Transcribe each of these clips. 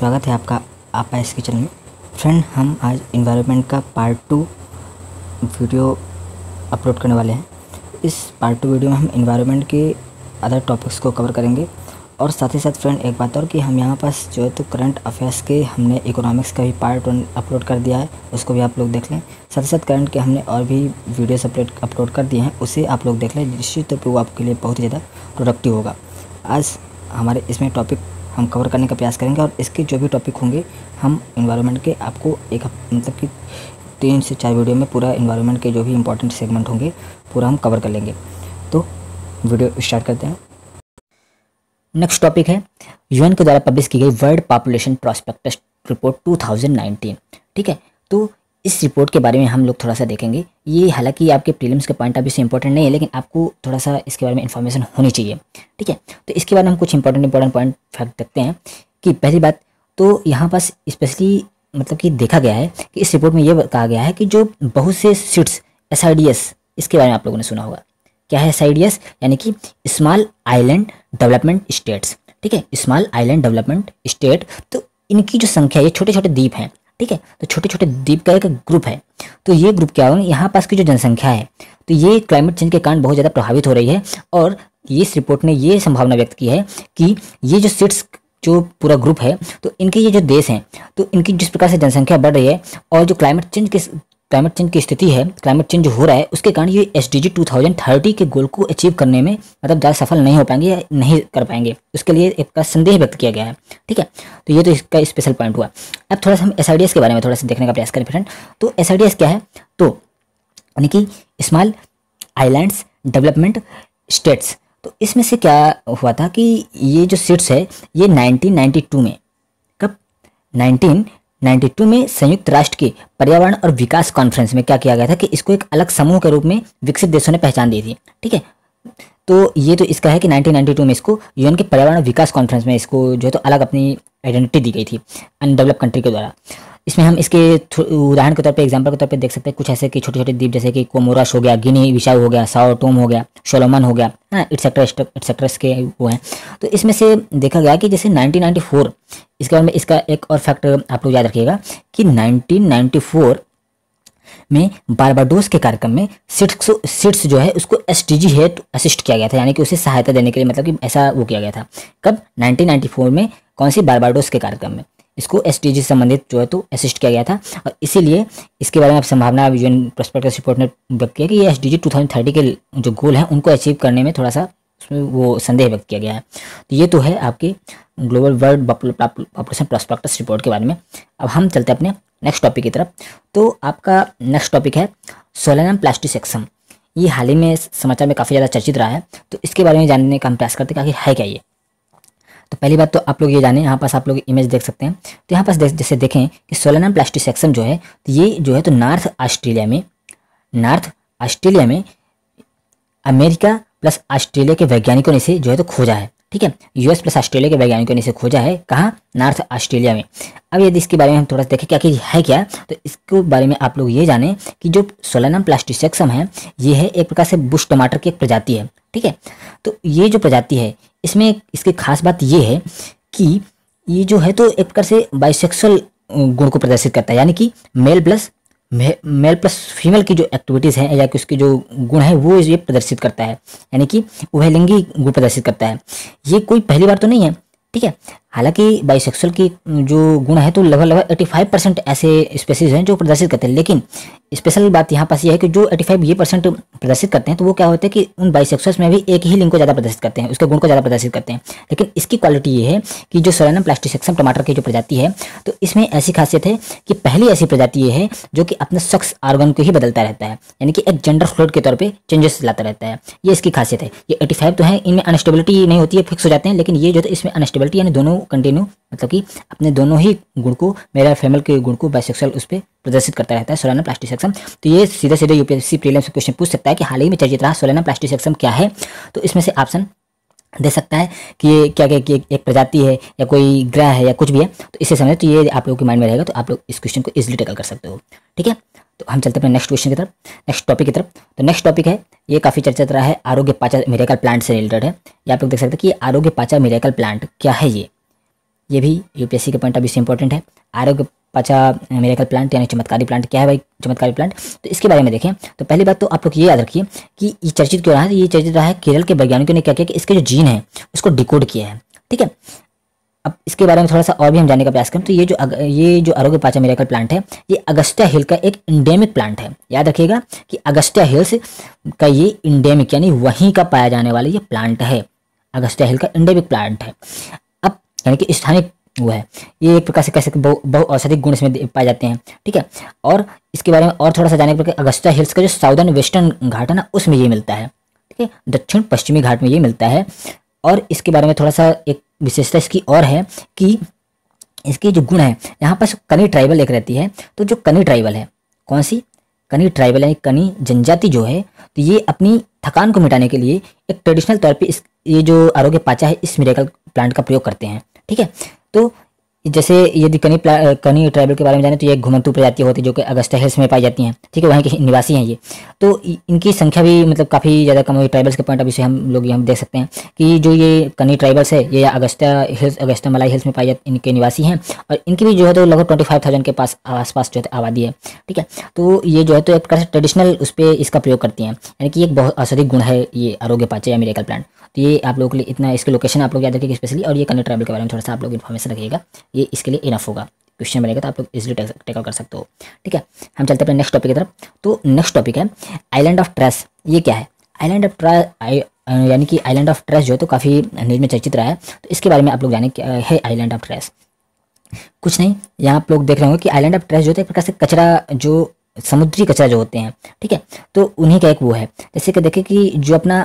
स्वागत है आपका आपा इस किचन में फ्रेंड हम आज इन्वायरमेंट का पार्ट टू वीडियो अपलोड करने वाले हैं इस पार्ट टू वीडियो में हम इन्वायरमेंट के अदर टॉपिक्स को कवर करेंगे और साथ ही साथ फ्रेंड एक बात और कि हम यहाँ पास जो है तो करंट अफेयर्स के हमने इकोनॉमिक्स का भी पार्ट वन अपलोड कर दिया है उसको भी आप लोग देख लें साथ ही साथ करंट के हमने और भी वीडियोस अपलोड अपलोड कर दिए हैं उसे आप लोग देख लें निश्चित तौर पर वो आपके लिए बहुत ही ज़्यादा प्रोडक्टिव होगा आज हमारे इसमें टॉपिक हम कवर करने का प्रयास करेंगे और इसके जो भी टॉपिक होंगे हम इन्वायरमेंट के आपको एक मतलब कि तीन से चार वीडियो में पूरा इन्वायरमेंट के जो भी इंपॉर्टेंट सेगमेंट होंगे पूरा हम कवर कर लेंगे तो वीडियो स्टार्ट करते हैं नेक्स्ट टॉपिक है यूएन के द्वारा पब्लिश की गई वर्ल्ड पॉपुलेशन प्रॉस्पेक्टस रिपोर्ट 2019 ठीक है तो इस रिपोर्ट के बारे में हम लोग थोड़ा सा देखेंगे ये हालांकि आपके प्रीलिम्स के पॉइंट ऑफ व्यू से इंपॉर्टेंट नहीं है लेकिन आपको थोड़ा सा इसके बारे में इन्फॉर्मेशन होनी चाहिए ठीक है तो इसके बारे में हम कुछ इंपॉर्टेंट इंपॉर्टेंट पॉइंट फैक्ट देखते हैं कि पहली बात तो यहाँ पास स्पेशली मतलब कि देखा गया है कि इस रिपोर्ट में ये कहा गया है कि जो बहुत से सीट्स एस इसके बारे में आप लोगों ने सुना होगा क्या है एस यानी कि स्मॉल आइलैंड डेवलपमेंट स्टेट्स ठीक है स्मॉल आइलैंड डेवलपमेंट स्टेट तो इनकी जो संख्या ये छोटे छोटे द्वीप हैं ठीक है तो छोटे छोटे द्वीप का एक ग्रुप है तो ये ग्रुप क्या होगा यहाँ पास की जो जनसंख्या है तो ये क्लाइमेट चेंज के कारण बहुत ज़्यादा प्रभावित हो रही है और इस रिपोर्ट ने ये संभावना व्यक्त की है कि ये जो सीट्स जो पूरा ग्रुप है तो इनके ये जो देश हैं तो इनकी जिस प्रकार से जनसंख्या बढ़ रही है और जो क्लाइमेट चेंज के क्लाइमेट चेंज की स्थिति है क्लाइमेट चेंज जो हो रहा है उसके कारण ये S D G two thousand thirty के गोल को अचीव करने में मतलब ज़्यादा सफल नहीं हो पाएंगे या नहीं कर पाएंगे उसके लिए का संदेह व्यक्त किया गया है ठीक है तो ये तो इसका स्पेशल पॉइंट हुआ अब थोड़ा सा हम एस आई डी एस के बारे में थोड़ा सा देखने का प्रयास करें फ्रेंड तो एस आई डी एस क्या है तो यानी कि स्मॉल आइलैंड्स डेवलपमेंट स्टेट्स तो इसमें से क्या हुआ था कि ये जो सीट्स है ये टू में कब नाइनटीन 1992 में संयुक्त राष्ट्र के पर्यावरण और विकास कॉन्फ्रेंस में क्या किया गया था कि इसको एक अलग समूह के रूप में विकसित देशों ने पहचान दी थी ठीक है तो ये तो इसका है कि 1992 में इसको यूएन के पर्यावरण विकास कॉन्फ्रेंस में इसको जो है तो अलग अपनी आइडेंटिटी दी गई थी अनडेवलप कंट्री के द्वारा इसमें हम इसके उदाहरण के तौर पे एग्जाम्पल के तौर पे देख सकते हैं कुछ ऐसे कि छोटे छोटे द्वीप जैसे कि कोमोरस हो गया गिनी विशाव हो गया साओ टोम हो गया सोलोमन हो गया है ना इट्सेट्रा इट्सेट्रस के वो हैं तो इसमें से देखा गया कि जैसे 1994 इसके बारे में इसका एक और फैक्ट आप लोग याद रखिएगा कि नाइनटीन में बारबाडोस के कार्यक्रम में सिट्स सिट्स जो है उसको एस टी जी हेट असिस्ट किया गया था यानी कि उसे सहायता देने के लिए मतलब कि ऐसा वो किया गया था कब 1994 में कौन सी बारबाडोस के कार्यक्रम में इसको एस से संबंधित जो है तो असिस्ट किया गया था और इसीलिए इसके बारे में संभावना यूएन प्रस्पेक्टस रिपोर्ट ने व्यक्त किया कि ये एस डी के जो गोल हैं उनको अचीव करने में थोड़ा सा उसमें वो संदेह व्यक्त किया गया है तो ये तो है आपकी global world population prospects report के बारे में अब हम चलते हैं अपने नेक्स्ट टॉपिक की तरफ तो आपका नेक्स्ट टॉपिक है सोलेनम प्लास्टिसेक्सम ये हाल ही में समाचार में काफ़ी ज़्यादा चर्चित रहा है तो इसके बारे में जानने का हम प्रयास करते हैं कि है क्या ये तो पहली बात तो आप लोग ये जाने यहाँ पास आप लोग इमेज देख सकते हैं तो यहाँ पास जैसे देखें कि सोलानम सेक्शन जो है तो ये जो है तो नॉर्थ ऑस्ट्रेलिया में नॉर्थ ऑस्ट्रेलिया में अमेरिका प्लस ऑस्ट्रेलिया के वैज्ञानिकों ने इसे जो है तो खोजा है ठीक है यूएस प्लस ऑस्ट्रेलिया के वैज्ञानिकों ने इसे खोजा है कहाँ नॉर्थ ऑस्ट्रेलिया में अब यदि इसके बारे में हम थोड़ा सा देखें क्या कि है क्या तो इसके बारे में आप लोग ये जानें कि जो सोलानम प्लास्टिसेक्सम है ये है एक प्रकार से बुश टमाटर की एक प्रजाति है ठीक है तो ये जो प्रजाति है इसमें इसकी खास बात यह है कि ये जो है तो एक प्रकार से बाइसेक्सुअल गुण को प्रदर्शित करता है यानी कि मेल प्लस मे, मेल प्लस फीमेल की जो एक्टिविटीज़ हैं या कि उसके जो गुण है वो ये प्रदर्शित करता है यानी कि वह लिंगी गुण प्रदर्शित करता है ये कोई पहली बार तो नहीं है ठीक है हालांकि बाइसेक्सुअल की जो गुण है तो लगभग लगभग एटी फाइव परसेंट ऐसे स्पेसीज हैं जो प्रदर्शित करते हैं लेकिन स्पेशल बात यहाँ पास ये है कि जो एटी फाइव ये परसेंट प्रदर्शित करते हैं तो वो क्या होते हैं कि उन बाइसेक्सुअल्स में भी एक ही लिंग को ज़्यादा प्रदर्शित करते हैं उसके गुण को ज़्यादा प्रदर्शित करते हैं लेकिन इसकी क्वालिटी ये है कि जो सोलानम प्लास्टिसेक्सम टमाटर की जो प्रजाति है तो इसमें ऐसी खासियत है कि पहली ऐसी प्रजाति ये है जो कि अपने सक्स आर्गन को ही बदलता रहता है यानी कि एक जेंडर फ्लोट के तौर पर चेंजेस लाता रहता है ये इसकी खासियत है ये एटी तो है इनमें अनस्टेबिलिटी नहीं होती है फिक्स हो जाते हैं लेकिन ये जो है इसमें अनस्टेबिलिटी कंपैटिबिलिटी यानी दोनों कंटिन्यू मतलब कि अपने दोनों ही गुण को मेरा फेमल के गुण को बाइसेक्सुअल उस पर प्रदर्शित करता रहता है सोलाना प्लास्टिक सेक्शन तो ये सीधे सीधे यूपीएससी प्रीलिम्स में क्वेश्चन पूछ सकता है कि हाल ही में चर्चित रहा सोलाना प्लास्टिक सेक्शन क्या है तो इसमें से ऑप्शन दे सकता है कि ये क्या क्या कि एक प्रजाति है या कोई ग्रह है या कुछ भी है तो इसे समझ तो ये आप लोगों के माइंड में रहेगा तो आप लोग इस क्वेश्चन को इजिली टैकल कर सकते हो ठीक है तो हम चलते हैं अपने नेक्स्ट क्वेश्चन की तरफ नेक्स्ट टॉपिक की तरफ तो नेक्स्ट टॉपिक है ये काफ़ी चर्चा रहा है आरोग्य पाचा मेरेकल प्लांट से रिलेटेड है ये आप लोग देख सकते हैं कि आरोग्य पाचा मेरेकल प्लांट क्या है ये ये भी यूपीएससी के पॉइंट ऑफ व्यू से इंपॉर्टेंट है आरोग्य पाचा मेरेकल प्लांट यानी चमत्कारी प्लांट क्या है भाई चमत्कारी प्लांट तो इसके बारे में देखें तो पहली बात तो आप लोग ये याद रखिए कि ये चर्चित क्यों रहा है ये चर्चित रहा है केरल के वैज्ञानिकों ने क्या किया कि इसके जो जीन है उसको डिकोड किया है ठीक है अब इसके बारे में थोड़ा सा और भी हम जानने का प्रयास करें तो ये जो अग, ये जो आरोग्य पाचा मेरेकल प्लांट है ये अगस्त्या हिल का एक इंडेमिक प्लांट है याद रखिएगा कि अगस्त्या हिल्स का ये इंडेमिक यानी वहीं का पाया जाने वाला ये प्लांट है अगस्त्या हिल का इंडेमिक प्लांट है अब यानी कि स्थानीय वो है ये एक प्रकार से कैसे बहु औषधि गुण इसमें पाए जाते हैं ठीक है और इसके बारे में और थोड़ा सा जाने के अगस्त्या हिल्स का जो साउदर्न वेस्टर्न घाट है ना उसमें ये मिलता है ठीक है दक्षिण पश्चिमी घाट में ये मिलता है और इसके बारे में थोड़ा सा एक विशेषता इसकी और है कि इसके जो गुण है यहाँ पर कनी ट्राइबल एक रहती है तो जो कनी ट्राइबल है कौन सी कनी ट्राइबल यानी कनी जनजाति जो है तो ये अपनी थकान को मिटाने के लिए एक ट्रेडिशनल तौर पे इस ये जो आरोग्य पाचा है इस मिरेकल प्लांट का प्रयोग करते हैं ठीक है तो जैसे यदि कनी कनी ट्राइबल के बारे में जाने तो ये घुमंतू प्रजाति होती है जो कि अगस्त हिल्स में पाई जाती हैं ठीक है वहीं के निवासी हैं ये तो इनकी संख्या भी मतलब काफ़ी ज़्यादा कम हुई ट्राइबल्स के पॉइंट ऑफ व्यू से हम लोग यहाँ देख सकते हैं कि जो ये कनी ट्राइबल्स है ये अगस्त हिल्स अगस्त मलाई हिल्स में पाई जाती इनके निवासी हैं और इनकी भी जो है तो लगभग ट्वेंटी फाइव थाउजेंड के पास आसपास जो है तो आबादी है ठीक है तो ये जो है तो एक प्रकार से ट्रेडिशनल उस पर इसका प्रयोग करती हैं यानी कि एक बहुत औषधिक गुण है ये आरोग्य पाचे या मेरेकल प्लांट तो ये आप लोगों के लिए इतना इसके लोकेशन आप लोग याद रखिएगा स्पेशली और ये कन्नड़ ट्रैवल के बारे में थोड़ा सा आप लोग इन्फॉर्मेशन रखिएगा ये इसके लिए इनफ होगा क्वेश्चन बनेगा तो आप लोग इजिली टेकआउट कर सकते हो ठीक है हम चलते हैं नेक्स्ट टॉपिक की तरफ तो नेक्स्ट टॉपिक है आईलैंड ऑफ ट्रेस ये क्या है आईलैंड ऑफ ट्रेस यानी कि आईलैंड ऑफ ट्रेस जो है तो काफ़ी न्यूज़ में चर्चित रहा है तो इसके बारे में आप लोग जाने uh, है आईलैंड ऑफ ट्रेस कुछ नहीं यहाँ आप लोग देख रहे होंगे कि आइलैंड ऑफ ट्रेस जो है तो एक प्रकार से कचरा जो समुद्री कचरा जो होते हैं ठीक है तो उन्हीं का एक वो है जैसे कि देखें कि जो अपना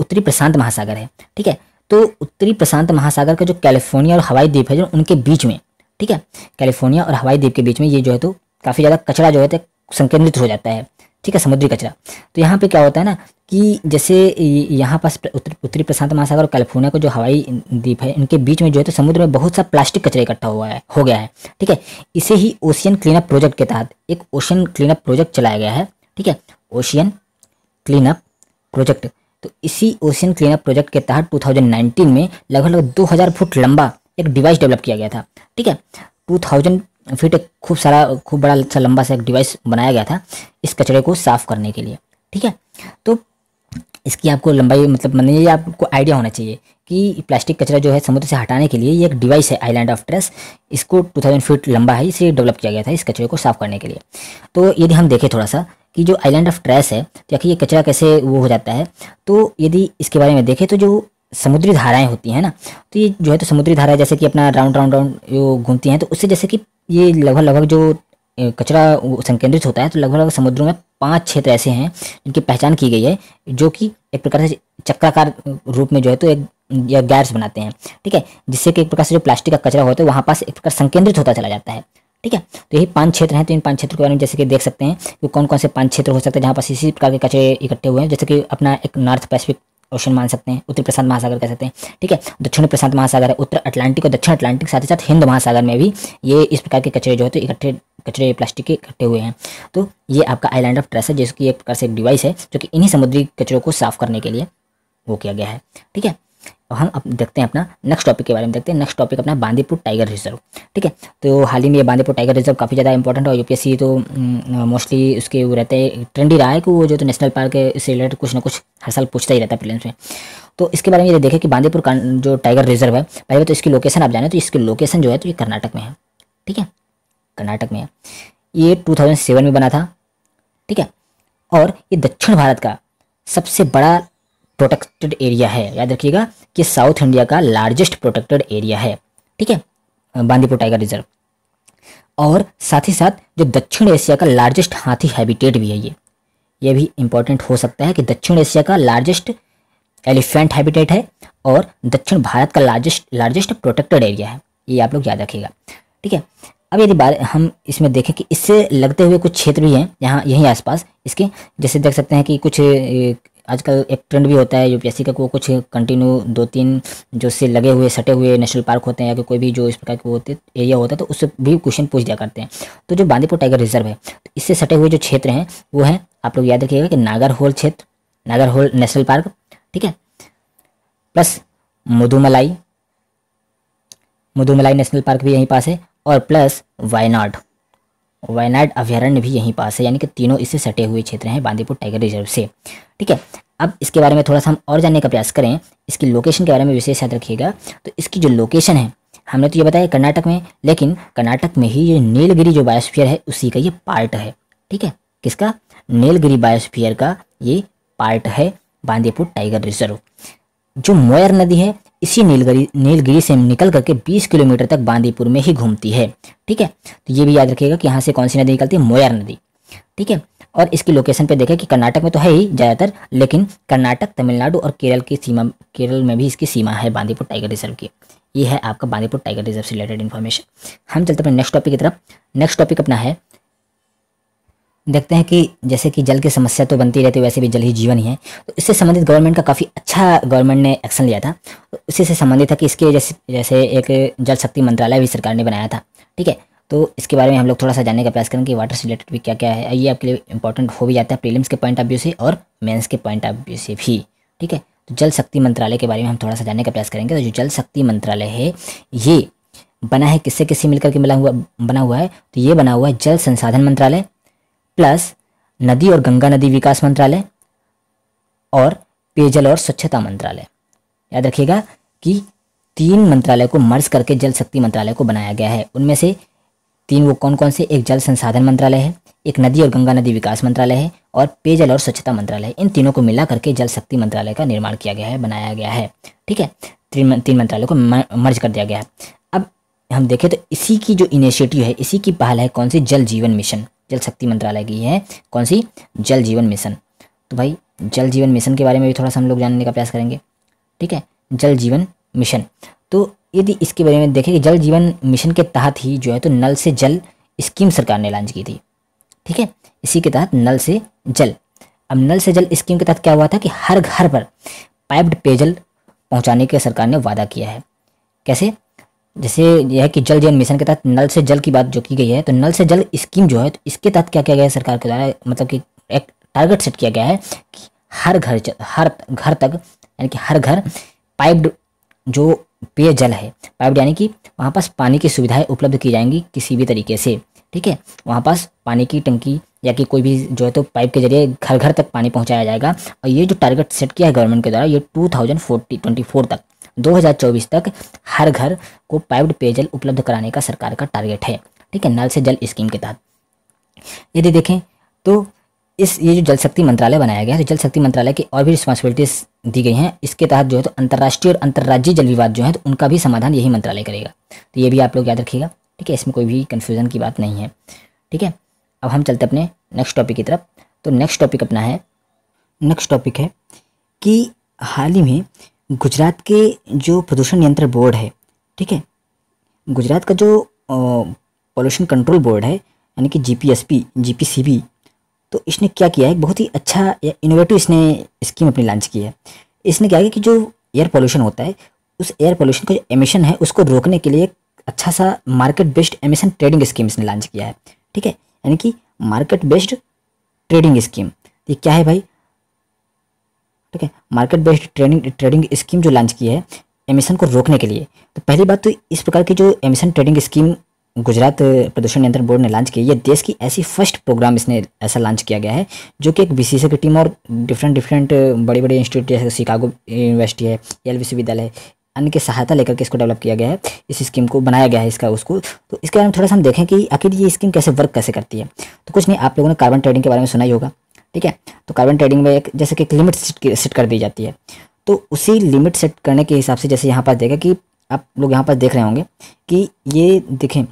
उत्तरी प्रशांत महासागर है ठीक है तो उत्तरी प्रशांत महासागर का जो कैलिफोर्निया और हवाई द्वीप है जो उनके बीच में ठीक है कैलिफोर्निया और हवाई द्वीप के बीच में ये जो है तो काफ़ी ज़्यादा कचरा जो है तो संकेंद्रित हो जाता है ठीक है समुद्री कचरा तो यहाँ पे क्या होता है ना कि जैसे यहाँ पास उत्तरी प्रशांत महासागर और कैलिफोर्निया को जो हवाई द्वीप है इनके बीच में जो है तो समुद्र में बहुत सा प्लास्टिक कचरा इकट्ठा हुआ है हो गया है ठीक है इसे ही ओशियन क्लीनअप प्रोजेक्ट के तहत एक ओशियन क्लीनअप प्रोजेक्ट चलाया गया है ठीक है ओशियन क्लीनअप प्रोजेक्ट तो इसी ओशियन क्लीनअप प्रोजेक्ट के तहत टू में लगभग लगभग दो फुट लंबा एक डिवाइस डेवलप किया गया था ठीक है टू फिट एक खूब सारा खूब बड़ा अच्छा लंबा सा एक डिवाइस बनाया गया था इस कचरे को साफ़ करने के लिए ठीक है तो इसकी आपको लंबाई मतलब मान मतलब लीजिए आपको आइडिया होना चाहिए कि प्लास्टिक कचरा जो है समुद्र से हटाने के लिए ये एक डिवाइस है आइलैंड ऑफ ट्रेस इसको 2000 फीट लंबा है इसे डेवलप किया गया था इस कचरे को साफ़ करने के लिए तो यदि हम देखें थोड़ा सा कि जो आइलैंड ऑफ ट्रेस है तो आखिर ये कचरा कैसे वो हो जाता है तो यदि इसके बारे में देखें तो जो समुद्री धाराएं होती हैं ना तो ये जो है तो समुद्री धाराएं जैसे कि अपना राउंड राउंड राउंड घूमती हैं तो उससे जैसे कि ये लगभग लगभग जो कचरा संकेंद्रित होता है तो लगभग लगभग समुद्रों में पांच क्षेत्र तो ऐसे हैं जिनकी पहचान की गई है जो कि एक प्रकार से चक्राकार रूप में जो है तो एक या गैर्स बनाते हैं ठीक है जिससे कि एक प्रकार से जो प्लास्टिक का कचरा होता है वहाँ पास एक प्रकार संकेंद्रित होता चला जाता है ठीक है तो यही पांच क्षेत्र हैं तो इन पांच क्षेत्रों के बारे में जैसे कि देख सकते हैं कि कौन कौन से पांच क्षेत्र हो सकते हैं जहाँ पास इसी प्रकार के कचरे इकट्ठे हुए हैं जैसे कि अपना एक नॉर्थ पैसिफिक ओशन मान सकते हैं उत्तर प्रशांत महासागर कह सकते हैं ठीक है दक्षिण प्रशांत महासागर है उत्तर अटलांटिक और दक्षिण अटलांटिक साथ ही साथ हिंद महासागर में भी ये इस प्रकार के कचरे जो है तो इकट्ठे कचरे प्लास्टिक के इकट्ठे हुए हैं तो ये आपका आईलैंड ऑफ ट्रेस है जिसकी एक प्रकार से डिवाइस है जो कि इन्हीं समुद्री कचरों को साफ करने के लिए वो किया गया है ठीक है और हम अब देखते हैं अपना नेक्स्ट टॉपिक के बारे में देखते हैं नेक्स्ट टॉपिक अपना बांदीपुर टाइगर रिजर्व ठीक है तो हाल ही में ये बांदीपुर टाइगर रिजर्व काफ़ी ज़्यादा इंपॉर्टेंट है और यूपीएससी तो मोस्टली उसके वो रहते हैं ट्रेंड ही रहा है कि वो जो तो नेशनल पार्क है इससे रिलेटेड कुछ ना कुछ हर साल पूछता ही रहता है प्लेन्स में तो इसके बारे में ये देखें कि बांदीपुर जो टाइगर रिजर्व है पहले तो इसकी लोकेशन आप जाने तो इसकी लोकेशन जो है तो ये कर्नाटक में है ठीक है कर्नाटक में है ये टू में बना था ठीक है और ये दक्षिण भारत का सबसे बड़ा प्रोटेक्टेड एरिया है याद रखिएगा कि साउथ इंडिया का लार्जेस्ट प्रोटेक्टेड एरिया है ठीक है बांदीपुर टाइगर रिजर्व और साथ ही साथ जो दक्षिण एशिया का लार्जेस्ट हाथी हैबिटेट भी है ये ये भी इम्पोर्टेंट हो सकता है कि दक्षिण एशिया का लार्जेस्ट एलिफेंट हैबिटेट है और दक्षिण भारत का लार्जेस्ट लार्जेस्ट प्रोटेक्टेड एरिया है ये आप लोग याद रखिएगा ठीक है अब यदि बार हम इसमें देखें कि इससे लगते हुए कुछ क्षेत्र भी हैं यहाँ यहीं आसपास इसके जैसे देख सकते हैं कि कुछ आजकल एक ट्रेंड भी होता है यूपीएससी का को कुछ कंटिन्यू दो तीन जो से लगे हुए सटे हुए नेशनल पार्क होते हैं या कोई भी जो इस प्रकार के होते एरिया होता है तो उससे भी क्वेश्चन पूछ दिया करते हैं तो जो बांदीपुर टाइगर रिजर्व है तो इससे सटे हुए जो क्षेत्र हैं वो हैं आप लोग याद रखिएगा कि नागर होल क्षेत्र नागर होल नेशनल पार्क ठीक है plus Mudumalai Mudumalai national park भी यहीं पास है और प्लस वायनाड वायनाड अभ्यारण्य भी यहीं पास है यानी कि तीनों इससे सटे हुए क्षेत्र हैं बांदीपुर टाइगर रिजर्व से ठीक है अब इसके बारे में थोड़ा सा हम और जानने का प्रयास करें इसकी लोकेशन के बारे में विशेष याद रखिएगा तो इसकी जो लोकेशन है हमने तो ये बताया कर्नाटक में लेकिन कर्नाटक में ही ये नीलगिरी जो बायोस्फीयर है उसी का ये पार्ट है ठीक है किसका नीलगिरी बायोस्फीयर का ये पार्ट है बांदीपुर टाइगर रिजर्व जो मोयर नदी है इसी नीलगिरी नीलगिरी से निकल करके 20 किलोमीटर तक बांदीपुर में ही घूमती है ठीक है तो ये भी याद रखिएगा कि यहाँ से कौन सी नदी निकलती है मोयर नदी ठीक है और इसकी लोकेशन पे देखें कि कर्नाटक में तो है ही ज़्यादातर लेकिन कर्नाटक तमिलनाडु और केरल की सीमा केरल में भी इसकी सीमा है बांदीपुर टाइगर रिजर्व की ये है आपका बांदीपुर टाइगर रिजर्व से रिलेटेड इन्फॉर्मेशन हम चलते अपने नेक्स्ट टॉपिक की तरफ नेक्स्ट टॉपिक अपना है देखते हैं कि जैसे कि जल की समस्या तो बनती रहती है वैसे भी जल ही जीवन ही है तो इससे संबंधित गवर्नमेंट का काफ़ी अच्छा गवर्नमेंट ने एक्शन लिया था इसी से संबंधित था कि इसके जैसे जैसे एक जल शक्ति मंत्रालय भी सरकार ने बनाया था ठीक है तो इसके बारे में हम लोग थोड़ा सा जानने का प्रयास करेंगे वाटर से रिलेटेड भी क्या क्या है ये आपके लिए इंपॉर्टेंट हो भी जाता है प्रीलिम्स के पॉइंट ऑफ व्यू से और मेन्स के पॉइंट ऑफ व्यू से भी ठीक है तो जल शक्ति मंत्रालय के बारे में हम थोड़ा सा जानने का प्रयास करेंगे तो जो जल शक्ति मंत्रालय है ये बना है किससे किससे मिलकर के मिला हुआ बना हुआ है तो ये बना हुआ है जल संसाधन मंत्रालय प्लस नदी और गंगा नदी विकास मंत्रालय और पेयजल और स्वच्छता मंत्रालय याद रखिएगा कि तीन मंत्रालय को मर्ज करके जल शक्ति मंत्रालय को बनाया गया है उनमें से तीन वो कौन कौन से एक जल संसाधन मंत्रालय है एक नदी और गंगा नदी विकास मंत्रालय है और पेयजल और स्वच्छता मंत्रालय इन तीनों को मिला करके जल शक्ति मंत्रालय का निर्माण किया गया है बनाया गया है ठीक है तीन तीन मंत्रालय को मर्ज कर दिया गया है अब हम देखें तो इसी की जो इनिशिएटिव है इसी की पहल है कौन सी जल जीवन मिशन जल शक्ति मंत्रालय की है कौन सी जल जीवन मिशन तो भाई जल जीवन मिशन के बारे में भी थोड़ा सा हम लोग जानने का प्रयास करेंगे ठीक है जल जीवन मिशन तो यदि इसके बारे में देखें कि जल जीवन मिशन के तहत ही जो है तो नल से जल स्कीम सरकार ने लॉन्च की थी ठीक है इसी के तहत नल से जल अब नल से जल स्कीम के तहत क्या हुआ था कि हर घर पर पाइप्ड पेयजल पहुंचाने के सरकार ने वादा किया है कैसे जैसे यह कि जल जीवन मिशन के तहत नल से जल की बात जो की गई है तो नल से जल स्कीम जो है तो इसके तहत क्या किया गया है सरकार के द्वारा मतलब कि एक टारगेट सेट किया गया है कि हर घर हर घर तक यानी कि हर घर पाइप्ड जो पेयजल है पाइप यानी कि वहाँ पास पानी की सुविधाएं उपलब्ध की जाएंगी किसी भी तरीके से ठीक है वहाँ पास पानी की टंकी या कि कोई भी जो है तो पाइप के जरिए घर घर तक पानी पहुँचाया जाएगा और ये जो टारगेट सेट किया है गवर्नमेंट के द्वारा ये two thousand forty twenty four तक 2024 तक हर घर को पाइप्ड पेयजल उपलब्ध कराने का सरकार का टारगेट है ठीक है नल से जल स्कीम के तहत यदि देखें तो इस ये जो जल शक्ति मंत्रालय बनाया गया है तो जल शक्ति मंत्रालय की और भी रिस्पॉन्सिबिलिटीज दी गई हैं इसके तहत जो है तो अंतर्राष्ट्रीय और अंतर्राज्यीय जल विवाद जो है तो उनका भी समाधान यही मंत्रालय करेगा तो ये भी आप लोग याद रखिएगा ठीक है इसमें कोई भी कन्फ्यूज़न की बात नहीं है ठीक है अब हम चलते अपने नेक्स्ट टॉपिक की तरफ तो नेक्स्ट टॉपिक अपना है नेक्स्ट टॉपिक है कि हाल ही में गुजरात के जो प्रदूषण नियंत्रण बोर्ड है ठीक है गुजरात का जो पॉल्यूशन कंट्रोल बोर्ड है यानी कि G P S P G P C B तो इसने क्या किया है बहुत ही अच्छा इनोवेटिव इसने स्कीम अपनी लॉन्च की है इसने क्या किया कि जो एयर पॉल्यूशन होता है उस एयर पॉल्यूशन का जो एमिशन है उसको रोकने के लिए अच्छा सा market based emission trading scheme इसने लॉन्च किया है ठीक है यानी कि मार्केट बेस्ड ट्रेडिंग स्कीम ये क्या है भाई ठीक है market based trading trading scheme जो लॉन्च की है एमिशन को रोकने के लिए तो पहली बात तो इस प्रकार की जो एमिशन ट्रेडिंग स्कीम गुजरात प्रदूषण नियंत्रण बोर्ड ने लॉन्च की यह देश की ऐसी फर्स्ट प्रोग्राम इसने ऐसा लॉन्च किया गया है जो कि एक विशेषज्ञ की टीम और डिफरेंट डिफरेंट बड़े बड़े इंस्टीट्यूट जैसे शिकागो यूनिवर्सिटी है एल विश्वविद्यालय अन्य की सहायता लेकर के इसको डेवलप किया गया है इस स्कीम को बनाया गया है इसका उसको तो इसके बारे में थोड़ा सा हम देखें कि आखिर ये स्कीम कैसे वर्क कैसे करती है तो कुछ नहीं आप लोगों ने कार्बन ट्रेडिंग के बारे में सुना ही होगा ठीक है तो कार्बन ट्रेडिंग में एक जैसे कि एक लिमिट सेट कर दी जाती है तो उसी लिमिट सेट करने के हिसाब से जैसे यहाँ पर देखें कि आप लोग यहाँ पर देख रहे होंगे कि ये देखें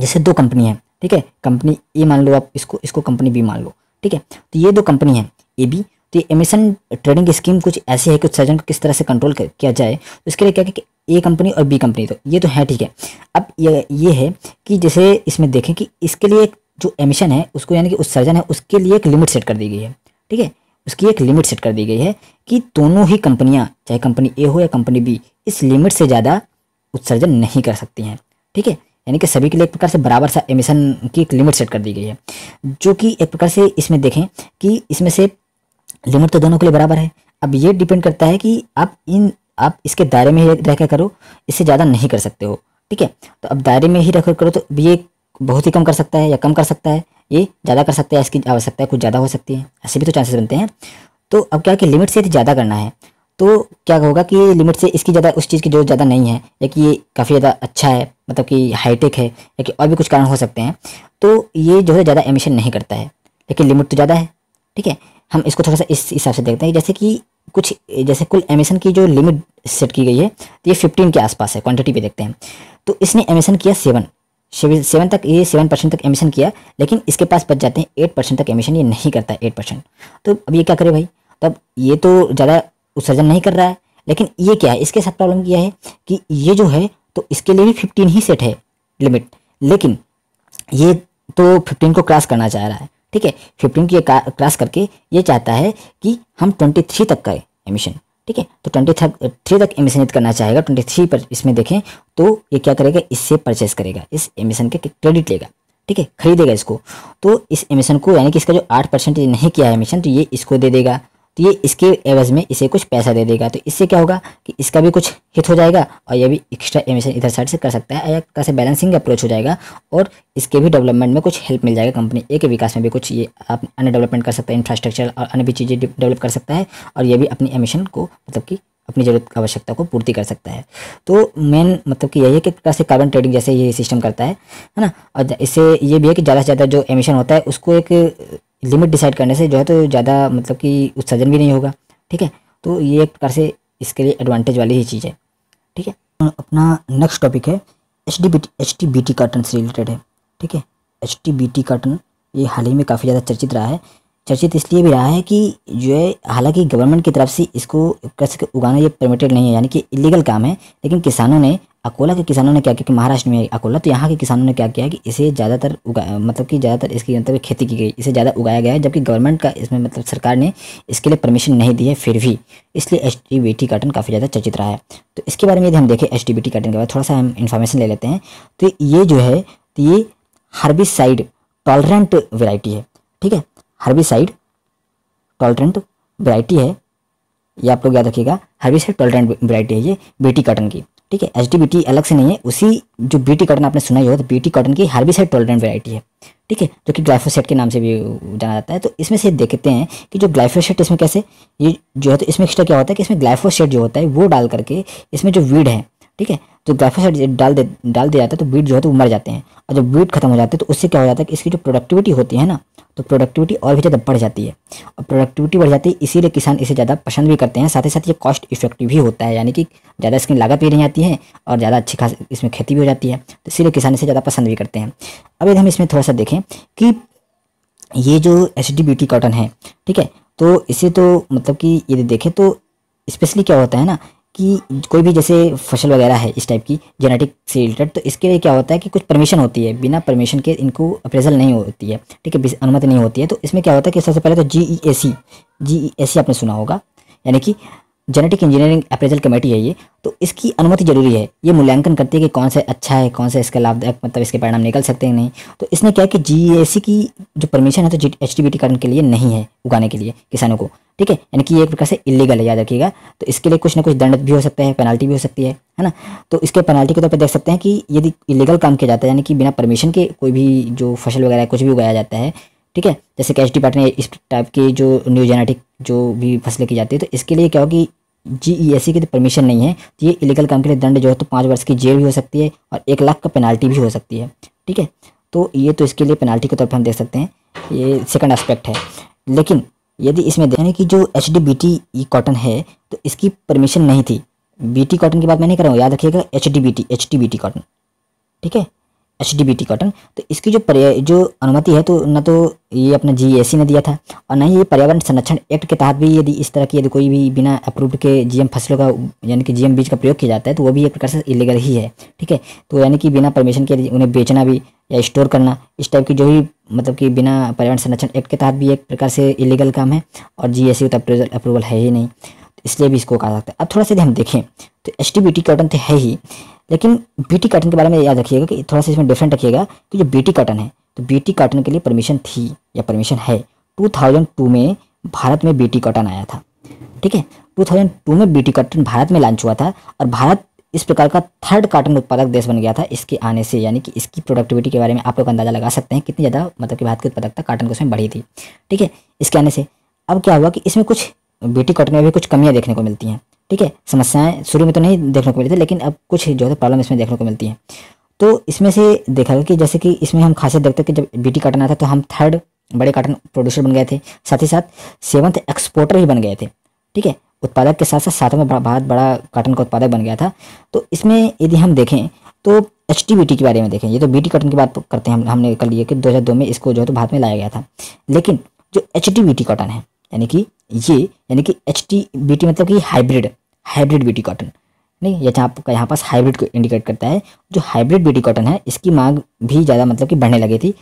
जैसे दो कंपनी है ठीक है कंपनी ए मान लो आप इसको इसको कंपनी बी मान लो ठीक है तो ये दो कंपनी है ए बी तो ये एमिशन ट्रेडिंग स्कीम कुछ ऐसी है कि उत्सर्जन को किस तरह से कंट्रोल किया जाए तो इसके लिए क्या कि ए कंपनी और बी कंपनी तो ये तो है ठीक है अब ये ये है कि जैसे इसमें देखें कि इसके लिए एक जो एमिशन है उसको यानी कि उत्सर्जन है उसके लिए एक लिमिट सेट कर दी गई है ठीक है उसकी एक लिमिट सेट कर दी गई है कि दोनों ही कंपनियां चाहे कंपनी ए हो या कंपनी बी इस लिमिट से ज़्यादा उत्सर्जन नहीं कर सकती हैं ठीक है यानी कि सभी के लिए एक प्रकार से बराबर सा एमिशन की एक लिमिट सेट कर दी गई है जो कि एक प्रकार से इसमें देखें कि इसमें से लिमिट तो दोनों के लिए बराबर है अब ये डिपेंड करता है कि आप इन आप इसके दायरे में ही रह कर करो इससे ज़्यादा नहीं कर सकते हो ठीक है तो अब दायरे में ही रख करो तो ये बहुत ही कम कर सकता है या कम कर सकता है ये ज़्यादा कर सकता है इसकी आवश्यकता है कुछ ज़्यादा हो सकती है ऐसे भी तो चांसेस बनते हैं तो अब क्या है कि लिमिट से यदि ज़्यादा करना है तो क्या होगा कि लिमिट से इसकी ज़्यादा उस चीज़ की जरूरत ज़्यादा नहीं है या कि ये काफ़ी ज़्यादा अच्छा है मतलब कि हाईटेक है या कि और भी कुछ कारण हो सकते हैं तो ये जो है ज़्यादा एमिशन नहीं करता है लेकिन लिमिट तो ज़्यादा है ठीक है हम इसको थोड़ा सा इस हिसाब से देखते हैं जैसे कि कुछ जैसे कुल एमिशन की जो लिमिट सेट की गई है तो ये फिफ्टीन के आसपास है क्वान्टिटी पर देखते हैं तो इसने एमिशन किया सेवन सेवन तक ये सेवन परसेंट तक एमिशन किया लेकिन इसके पास बच जाते हैं एट परसेंट तक एमिशन ये नहीं करता है एट परसेंट तो अब ये क्या करे भाई तब ये तो ज़्यादा उत्सर्जन नहीं कर रहा है लेकिन ये क्या है इसके साथ प्रॉब्लम क्या है कि ये जो है तो इसके लिए भी फिफ्टीन ही सेट है लिमिट लेकिन ये तो फिफ्टीन को क्रॉस करना चाह रहा है ठीक है फिफ्टीन की क्रॉस करके ये चाहता है कि हम ट्वेंटी थ्री तक करें एमिशन ठीक है तो ट्वेंटी थ्री तक एमिशन यदि करना चाहेगा ट्वेंटी थ्री पर इसमें देखें तो ये क्या करेगा इससे परचेस करेगा इस एमिशन के क्रेडिट लेगा ठीक है खरीदेगा इसको तो इस एमिशन को यानी कि इसका जो आठ परसेंट नहीं किया है एमिशन तो ये इसको दे देगा तो ये इसके एवज में इसे कुछ पैसा दे देगा तो इससे क्या होगा कि इसका भी कुछ हित हो जाएगा और ये भी एक्स्ट्रा एमिशन इधर साइड से कर सकता है या कैसे बैलेंसिंग अप्रोच हो जाएगा और इसके भी डेवलपमेंट में कुछ हेल्प मिल जाएगा कंपनी ए के विकास में भी कुछ ये आप अन्य डेवलपमेंट कर सकते हैं इंफ्रास्ट्रक्चर और अन्य भी चीज़ें डेवलप कर सकता है और ये भी अपनी एमिशन को मतलब कि अपनी जरूरत आवश्यकता को पूर्ति कर सकता है तो मेन मतलब कि यही है कि कैसे कार्बन ट्रेडिंग जैसे ये सिस्टम करता है है ना और इससे ये भी है कि ज़्यादा से ज़्यादा जो एमिशन होता है उसको एक लिमिट डिसाइड करने से जो है तो ज़्यादा मतलब कि उत्सर्जन भी नहीं होगा ठीक है तो ये एक प्रकार से इसके लिए एडवांटेज वाली ही चीज़ है ठीक है अपना नेक्स्ट टॉपिक है H D B T H T B T cotton से रिलेटेड है ठीक है H T B T cotton ये हाल ही में काफ़ी ज़्यादा चर्चित रहा है चर्चित इसलिए भी रहा है कि जो है हालांकि गवर्नमेंट की तरफ से इसको कृषि उगाना ये परमिटेड नहीं है यानी कि इलीगल काम है लेकिन किसानों ने अकोला के किसानों ने क्या किया कि महाराष्ट्र में अकोला तो यहाँ के किसानों ने क्या किया कि इसे ज़्यादातर उगा मतलब कि ज़्यादातर इसकी मतलब खेती की गई इसे ज़्यादा उगाया गया है जबकि गवर्नमेंट का इसमें मतलब सरकार ने इसके लिए परमिशन नहीं दी है फिर भी इसलिए H T B T cotton काफ़ी ज़्यादा चर्चित रहा है तो इसके बारे में यदि हम देखें H T B T cotton के बाद थोड़ा सा हम इन्फॉर्मेशन ले लेते हैं तो ये जो है तो ये हर्बिसाइड टॉलरेंट वेराइटी है ठीक है हर्बिसाइड टॉलरेंट वेराइटी है ये आप लोग याद रखिएगा हर्बिसाइड टॉलरेंट वेराइटी है ये बेटी कार्टन की ठीक है एच डी अलग से नहीं है उसी जो टी कॉटन आपने सुना ही होगा तो टी कॉटन की साइड टॉलरेंट वेराइटी है ठीक है जो कि ग्लाइफोसेट के नाम से भी जाना जाता है तो इसमें से देखते हैं कि जो ग्लाइफोसेट इसमें कैसे ये जो है तो इसमें एक्स्ट्रा क्या होता है कि इसमें ग्लाइफोसेट जो होता है वो डाल करके इसमें जो वीड है ठीक है जो ग्लाइफोसाइड डाल दे डाल दिया जाता है तो बीट जो है तो मर जाते हैं और जब बीट खत्म हो जाते हैं तो उससे क्या हो जाता है कि इसकी जो प्रोडक्टिविटी होती है ना तो प्रोडक्टिविटी और भी ज़्यादा बढ़ जाती है और प्रोडक्टिविटी बढ़ जाती है इसीलिए किसान इसे ज़्यादा पसंद भी करते हैं साथ ही साथ ये कॉस्ट इफेक्टिव भी होता है यानी कि ज़्यादा इसकी लागत भी नहीं आती है और ज़्यादा अच्छी खास इसमें खेती भी हो जाती है तो इसीलिए किसान इसे ज़्यादा पसंद भी करते हैं अब यदि हम इसमें थोड़ा सा देखें कि ये जो एच डी कॉटन है ठीक है तो इसे तो मतलब कि यदि देखें तो स्पेशली क्या होता है ना कि कोई भी जैसे फसल वगैरह है इस टाइप की जेनेटिक से रिलेटेड तो इसके लिए क्या होता है कि कुछ परमिशन होती है बिना परमिशन के इनको अप्रेजल नहीं होती है ठीक है अनुमति नहीं होती है तो इसमें क्या होता है कि सबसे पहले तो जी ई ए सी जी ई ए सी आपने सुना होगा यानी कि जेनेटिक इंजीनियरिंग अप्रेजल कमेटी है ये तो इसकी अनुमति जरूरी है ये मूल्यांकन करती है कि कौन सा अच्छा है कौन सा इसका लाभदायक मतलब इसके परिणाम निकल सकते हैं नहीं तो इसने क्या है कि जी e की जो परमिशन है तो एच डी के लिए नहीं है उगाने के लिए किसानों को ठीक है यानी कि ये एक प्रकार से इलीगल है याद रखिएगा तो इसके लिए कुछ ना कुछ दंड भी हो सकता है पेनल्टी भी हो सकती है है ना तो इसके पेनल्टी के तौर पर देख सकते हैं कि यदि इलीगल काम किया जाता है यानी कि बिना परमिशन के कोई भी जो फसल वगैरह कुछ भी उगाया जाता है ठीक है जैसे कैश डिपार्टमेंट इस टाइप की जो न्यू जेनेटिक जो भी फसलें की जाती है तो इसके लिए क्या होगी जी ई एस सी की तो परमिशन नहीं है तो ये इलीगल काम के लिए दंड जो है तो पाँच वर्ष की जेल भी हो सकती है और एक लाख का पेनाल्टी भी हो सकती है ठीक है तो ये तो इसके लिए पेनाल्टी के तौर पर हम देख सकते हैं ये सेकंड एस्पेक्ट है लेकिन यदि इसमें देखें कि जो H D B T cotton है तो इसकी परमिशन नहीं थी बी टी कॉटन की बात मैं नहीं कर रहा हूँ याद रखिएगा H D B T H D B T cotton ठीक है H D B T cotton तो इसकी जो जो अनुमति है तो ना तो ये अपना जी एस सी ने दिया था और ना ही ये पर्यावरण संरक्षण एक्ट के तहत भी यदि इस तरह की यदि कोई भी बिना अप्रूव्ड के जी एम फसलों का यानी कि जी एम बीज का प्रयोग किया जाता है तो वो भी एक प्रकार से इलीगल ही है ठीक है तो यानी कि बिना परमिशन के उन्हें बेचना भी या स्टोर करना इस टाइप की जो भी मतलब कि बिना पर्यावरण संरक्षण एक्ट के तहत भी एक प्रकार से इलीगल काम है और जी एस अप्रूवल है ही नहीं तो इसलिए भी इसको कहा सकता है अब थोड़ा सा हम देखें तो H T B T cotton तो है ही लेकिन बी टी कॉटन के बारे में याद रखिएगा कि थोड़ा सा इसमें डिफरेंट रखिएगा कि जो बी टी कॉटन है तो बी टी कॉटन के लिए परमिशन थी या परमिशन है 2002 में भारत में बी टी कॉटन आया था ठीक है 2002 में बी टी कॉटन भारत में लॉन्च हुआ था और भारत इस प्रकार का थर्ड कार्टन उत्पादक देश बन गया था इसके आने से यानी कि इसकी प्रोडक्टिविटी के बारे में आप लोग अंदाजा लगा सकते हैं कितनी ज़्यादा मतलब कि भारत की उत्पादकता काटन को उसमें बढ़ी थी ठीक है इसके आने से अब क्या हुआ कि इसमें कुछ बेटी कॉटन में भी कुछ कमियाँ देखने को मिलती हैं ठीक है समस्याएं शुरू में तो नहीं देखने को मिली थी लेकिन अब कुछ जो है प्रॉब्लम इसमें देखने को मिलती है तो इसमें से देखा गया कि जैसे कि इसमें हम खासियत देखते हैं कि जब बीटी काटन आता तो हम थर्ड बड़े कार्टन प्रोड्यूसर बन गए थे साथ ही साथ सेवंथ एक्सपोर्टर भी बन गए थे ठीक है उत्पादक के साथ साथ में भारत बड़ा कॉटन का उत्पादक बन गया था तो इसमें यदि हम देखें तो एच के बारे में देखें ये तो बीटी कॉटन की बात करते हैं हम हमने कल लिए कि 2002 में इसको जो है तो भारत में लाया गया था लेकिन जो एच कॉटन है यानी कि ये यानी कि एच मतलब कि हाइब्रिड हाइब्रिड टी कॉटन नहीं ये जहाँ आपका यहाँ पास हाइब्रिड को इंडिकेट करता है जो हाइब्रिड टी कॉटन है इसकी मांग भी ज़्यादा मतलब कि बढ़ने लगी थी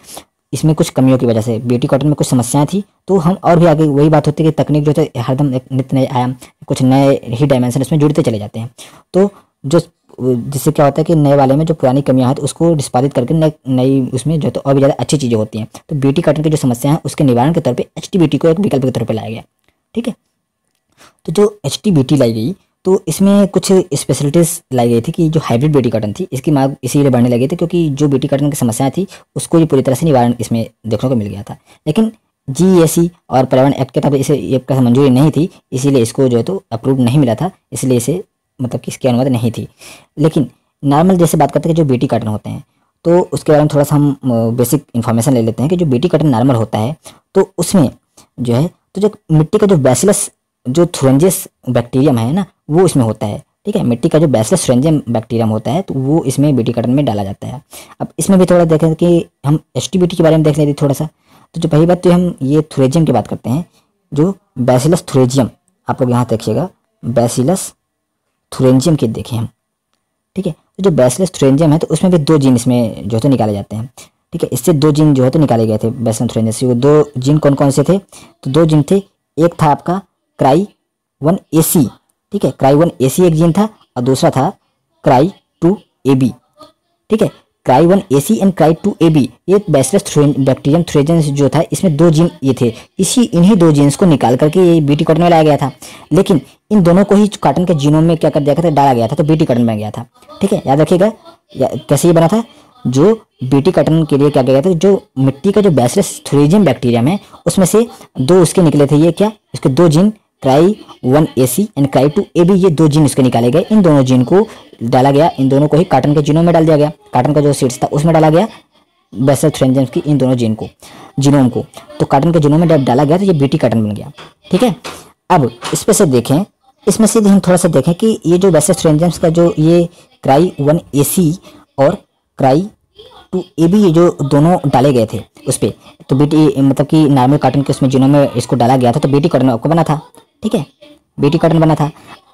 इसमें कुछ कमियों की वजह से ब्यूटी कॉटन में कुछ समस्याएं थी तो हम और भी आगे वही बात होती है कि तकनीक जो है तो हरदम एक नित्य नए आयाम कुछ नए ही डायमेंशन इसमें जुड़ते चले जाते हैं तो जो जिससे क्या होता है कि नए वाले में जो पुरानी कमियां हैं तो उसको निष्पादित करके नई नई उसमें जो है तो और भी ज़्यादा अच्छी चीज़ें होती हैं तो ब्यूटी कॉटन की जो समस्या है उसके निवारण के तौर पर एच को एक विकल्प के तौर पर लाया गया ठीक है तो जो एच लाई गई तो इसमें कुछ स्पेशलिटीज़ लाई गई थी कि जो हाइब्रिड बेटी कॉटन थी इसकी मांग इसीलिए बढ़ने लगी थी क्योंकि जो बेटी कॉटन की समस्याएं थी उसको ये पूरी तरह से निवारण इसमें देखने को मिल गया था लेकिन जी e और पर्यावरण एक्ट के तहत इसे एक्ट का मंजूरी नहीं थी इसीलिए इसको जो है तो अप्रूव नहीं मिला था इसलिए इसे मतलब कि इसकी अनुमति नहीं थी लेकिन नॉर्मल जैसे बात करते हैं जो बेटी कॉटन होते हैं तो उसके बारे में थोड़ा सा हम बेसिक इन्फॉर्मेशन ले लेते हैं कि जो बेटी कॉटन नॉर्मल होता है तो उसमें जो है तो जो मिट्टी का जो बैसिलस जो थ्रोजेस बैक्टीरियम है ना वो इसमें होता है ठीक है मिट्टी का जो बैसल स्ट्रेंजियम बैक्टीरियम होता है तो वो इसमें बीटी कटन में डाला जाता है अब इसमें भी थोड़ा देखें कि हम एच के बारे में देख लेते थोड़ा सा तो जो पहली बात तो हम ये थ्रेजियम की बात करते हैं जो बैसिलस थ्रेजियम आप लोग यहाँ देखिएगा बैसिलस थ्रेंजियम के देखें हम ठीक है तो जो बैसिलस थ्रेंजियम है तो उसमें भी दो जीन इसमें जो है तो निकाले जाते हैं ठीक है इससे दो जीन जो है तो निकाले गए थे बैसिलस थ्रेंजियम से वो दो जीन कौन कौन से थे तो दो जीन थे एक था आपका क्राई वन ए सी ठीक है क्राई वन ए सी एक जीन था और दूसरा था क्राई टू ए बी ठीक है cry one A C and cry two A B ये बैसलेस बैक्टीरियम थ्रोजन जो था इसमें दो जीन ये थे इसी इन्हीं दो जीन्स को निकाल करके ये बीटी कॉटन में लाया गया था लेकिन इन दोनों को ही कॉटन के जीनों में क्या कर दिया था डाला गया था तो बीटी कॉटन बन गया था ठीक है याद रखिएगा या, कैसे ये बना था जो बीटी कॉटन के लिए क्या गया था जो मिट्टी का जो बैसलेस थ्रेजियम बैक्टीरियम है उसमें से दो उसके निकले थे ये क्या इसके दो gene cry one A C and cry two A B ये दो जीन इसके निकाले गए इन दोनों जीन को डाला गया इन दोनों को ही कार्टन के जीनों में डाल दिया गया कार्टन का जो सीड्स था उसमें डाला गया बेसल थ्रेंजेंस की इन दोनों जीन को जीनोम को तो कार्टन के जीनों में डाला गया तो ये बीटी कार्टन बन गया ठीक है अब इस पर से देखें इसमें से हम थोड़ा सा देखें कि ये जो बेसल थ्रेंजेंस का जो ये क्राई वन ए सी और क्राई टू ए बी ये जो दोनों डाले गए थे उस पर तो बीटी मतलब कि नॉर्मल कार्टन के उसमें जिनों में इसको डाला गया था तो बीटी कार्टन आपको बना था ठीक है बीटी कार्टन बना था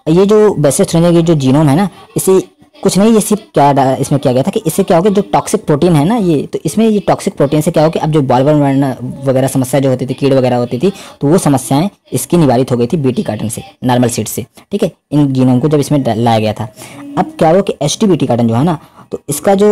ये जो बेसिस की जो जीनोम है ना इसे कुछ नहीं ये सिर्फ क्या इसमें किया गया था कि इससे क्या होगा जो टॉक्सिक प्रोटीन है ना ये तो इसमें ये टॉक्सिक प्रोटीन से क्या होगा गया अब जो बॉलवर्म वगैरह समस्या जो होती थी कीड़ वगैरह होती थी तो वो समस्याएं इसकी निवारित हो गई थी बीटी कार्टन से नॉर्मल सीट से ठीक है इन जीनोम को जब इसमें लाया गया था अब क्या हो कि एच टी बीटी कार्टन जो है ना तो इसका जो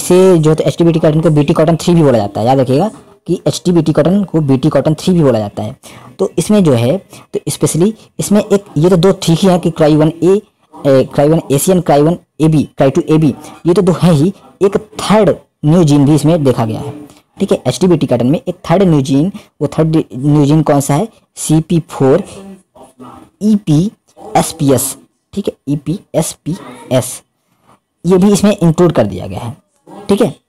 इसे जो एच टी बीटी कार्टन को बीटी कॉटन थ्री भी बोला जाता है याद रखिएगा कि एच टी बीटी कॉटन को बीटी कॉटन थ्री भी बोला जाता है तो इसमें जो है तो स्पेशली इसमें एक ये तो दो ठीक ही है कि cry one A cry one Asian cry one A B cry two A B ये तो दो है ही एक थर्ड न्यू जीन भी इसमें देखा गया है ठीक है एच डी बी कार्टन में एक थर्ड न्यू जीन वो थर्ड न्यू जीन कौन सा है C P four E P S P S ठीक है E P S P S ये भी इसमें इंक्लूड कर दिया गया है ठीक है